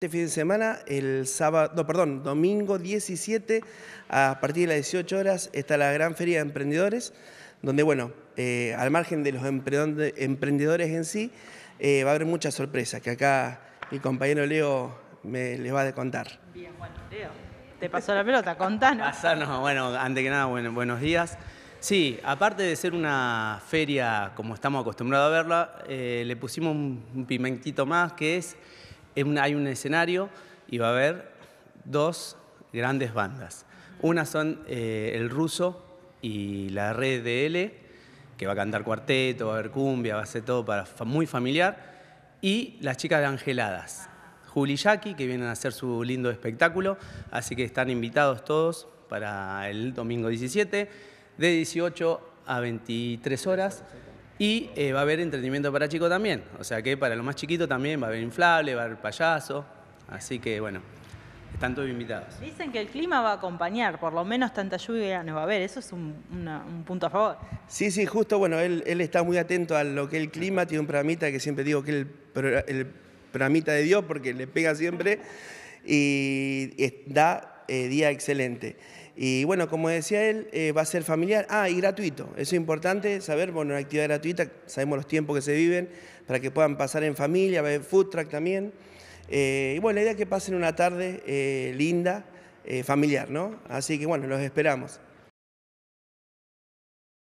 Este fin de semana, el sábado, no, perdón, domingo 17, a partir de las 18 horas, está la gran feria de emprendedores, donde, bueno, eh, al margen de los emprendedores en sí, eh, va a haber muchas sorpresas, que acá mi compañero Leo me les va a contar. Bien, bueno, Leo, te pasó la pelota, contanos. Pasanos, bueno, antes que nada, buenos días. Sí, aparte de ser una feria como estamos acostumbrados a verla, eh, le pusimos un pimentito más, que es hay un escenario y va a haber dos grandes bandas. Una son eh, el ruso y la red de L, que va a cantar cuarteto, va a haber cumbia, va a ser todo para, muy familiar. Y las chicas de Angeladas, Juli y Jackie, que vienen a hacer su lindo espectáculo. Así que están invitados todos para el domingo 17, de 18 a 23 horas. Y eh, va a haber entretenimiento para chicos también. O sea que para los más chiquitos también va a haber inflable, va a haber payaso. Así que bueno, están todos invitados. Dicen que el clima va a acompañar, por lo menos tanta lluvia no va a haber. Eso es un, punto a favor. Sí, sí, justo. Bueno, él, está muy atento a lo que el clima. Tiene un pramita que siempre digo que el, el programita de Dios porque le pega siempre. Y da eh, día excelente. Y bueno, como decía él, eh, va a ser familiar. Ah, y gratuito. Eso es importante saber. Bueno, una actividad gratuita, sabemos los tiempos que se viven, para que puedan pasar en familia, ver food track también. Eh, y bueno, la idea es que pasen una tarde linda, familiar, ¿no? Así que bueno, los esperamos.